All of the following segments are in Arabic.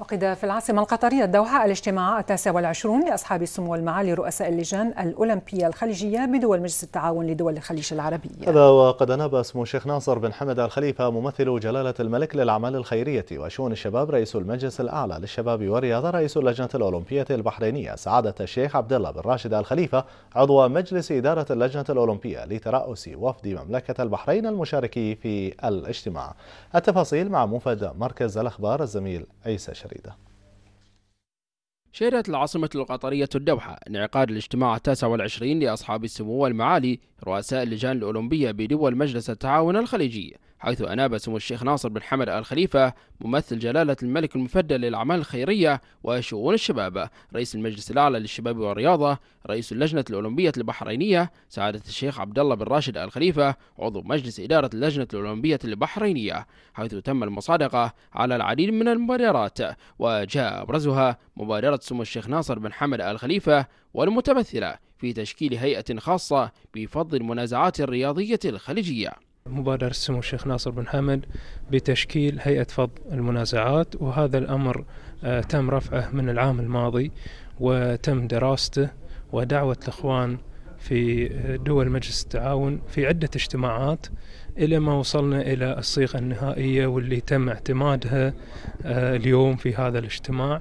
عقد في العاصمة القطرية الدوحة الاجتماع التاسع والعشرون لأصحاب السمو والمعالي رؤساء اللجان الأولمبية الخليجية بدول مجلس التعاون لدول الخليج العربي هذا وقد نبى سمو الشيخ ناصر بن حمد الخليفة ممثل جلالة الملك للأعمال الخيرية وشؤون الشباب رئيس المجلس الأعلى للشباب والرياضة رئيس اللجنة الأولمبية البحرينية سعادة الشيخ عبد الله بن راشد الخليفة عضو مجلس إدارة اللجنة الأولمبية لترأس وفد مملكة البحرين المشارك في الاجتماع التفاصيل مع موفد مركز الأخبار الزميل عيسى شريف الفريدة شهدت العاصمة القطرية الدوحة انعقاد الاجتماع التاسع والعشرين لأصحاب السمو والمعالي رؤساء اللجان الأولمبية بدول مجلس التعاون الخليجي حيث أناب سمو الشيخ ناصر بن حمد آل خليفة ممثل جلالة الملك المفدى للأعمال الخيرية وشؤون الشباب رئيس المجلس الأعلى للشباب والرياضة رئيس اللجنة الأولمبية البحرينية سعادة الشيخ عبد الله بن راشد آل خليفة عضو مجلس إدارة اللجنة الأولمبية البحرينية حيث تم المصادقة على العديد من المبادرات وجاء أبرزها مبادرة سمو الشيخ ناصر بن حمد آل خليفة والمتمثلة في تشكيل هيئة خاصة بفض المنازعات الرياضية الخليجية مبادرة سمو الشيخ ناصر بن حمد بتشكيل هيئة فض المنازعات وهذا الأمر آه، تم رفعه من العام الماضي وتم دراسته ودعوة الإخوان في دول مجلس التعاون في عدة اجتماعات إلى ما وصلنا إلى الصيغة النهائية واللي تم اعتمادها آه، اليوم في هذا الاجتماع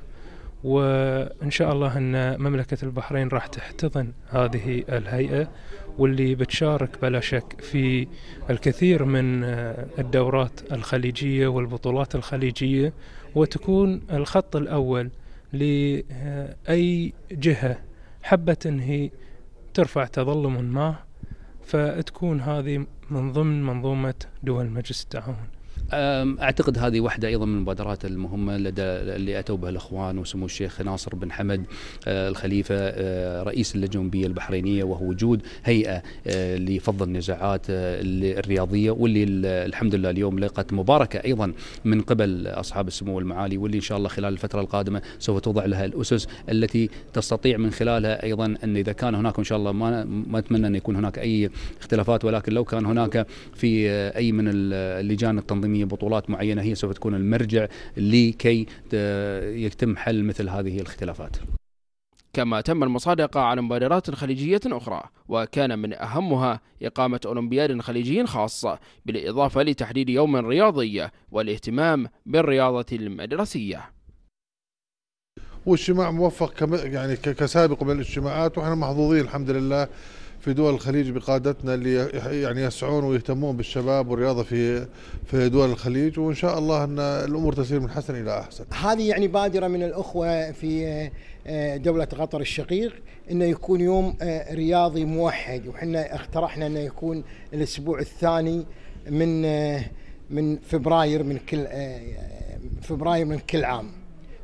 وإن شاء الله أن مملكة البحرين راح تحتضن هذه الهيئة واللي بتشارك بلا شك في الكثير من آه، الدورات الخليجية والبطولات الخليجية وتكون الخط الأول لأي آه، جهة حبت أنهي ترفع تظلم ما فتكون هذه من ضمن منظومة دول مجلس التعاون اعتقد هذه واحده ايضا من المبادرات المهمه لدى اللي اتوا بها الاخوان وسمو الشيخ ناصر بن حمد أه، الخليفه أه، رئيس اللجنه الأولمبية البحرينيه وهو وجود هيئه أه، لفض النزاعات الرياضيه واللي الحمد لله اليوم لقت مباركه ايضا من قبل اصحاب السمو والمعالي واللي ان شاء الله خلال الفتره القادمه سوف توضع لها الاسس التي تستطيع من خلالها ايضا ان اذا كان هناك ان شاء الله ما ما اتمنى ان يكون هناك اي اختلافات ولكن لو كان هناك في اي من اللجان التنظيميه عالميه بطولات معينه هي سوف تكون المرجع لكي يتم حل مثل هذه الاختلافات كما تم المصادقة على مبادرات خليجية أخرى وكان من أهمها إقامة أولمبياد خليجي خاص بالإضافة لتحديد يوم رياضي والاهتمام بالرياضة المدرسية واجتماع موفق يعني كسابق من الاجتماعات واحنا محظوظين الحمد لله في دول الخليج بقادتنا اللي يعني يسعون ويهتمون بالشباب والرياضه في في دول الخليج وان شاء الله ان الامور تسير من حسن الى احسن. هذه يعني بادره من الاخوه في آه، دوله قطر الشقيق انه يكون يوم آه، رياضي موحد وحنا اقترحنا انه يكون الاسبوع الثاني من آه، من فبراير من كل فبراير من كل عام.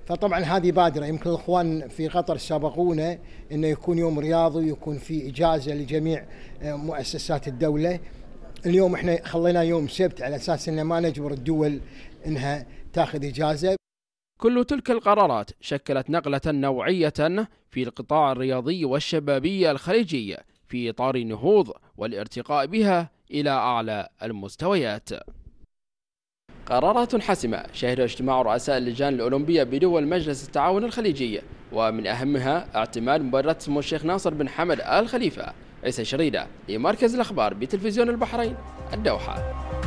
فطبعا هذه بادره يمكن الاخوان في قطر سبقونا انه يكون يوم رياضي ويكون في اجازه لجميع آه، مؤسسات الدوله اليوم احنا خلينا يوم سبت على اساس انه ما نجبر الدول انها تاخذ اجازه كل تلك القرارات شكلت نقله نوعيه في القطاع الرياضي والشبابي الخليجي في اطار النهوض والارتقاء بها الى اعلى المستويات قرارات حاسمة شهد اجتماع رؤساء اللجان الأولمبية بدول مجلس التعاون الخليجي ومن أهمها اعتماد مبادرة سمو الشيخ ناصر بن حمد آل خليفة عيسى شريدة لمركز الأخبار بتلفزيون البحرين الدوحة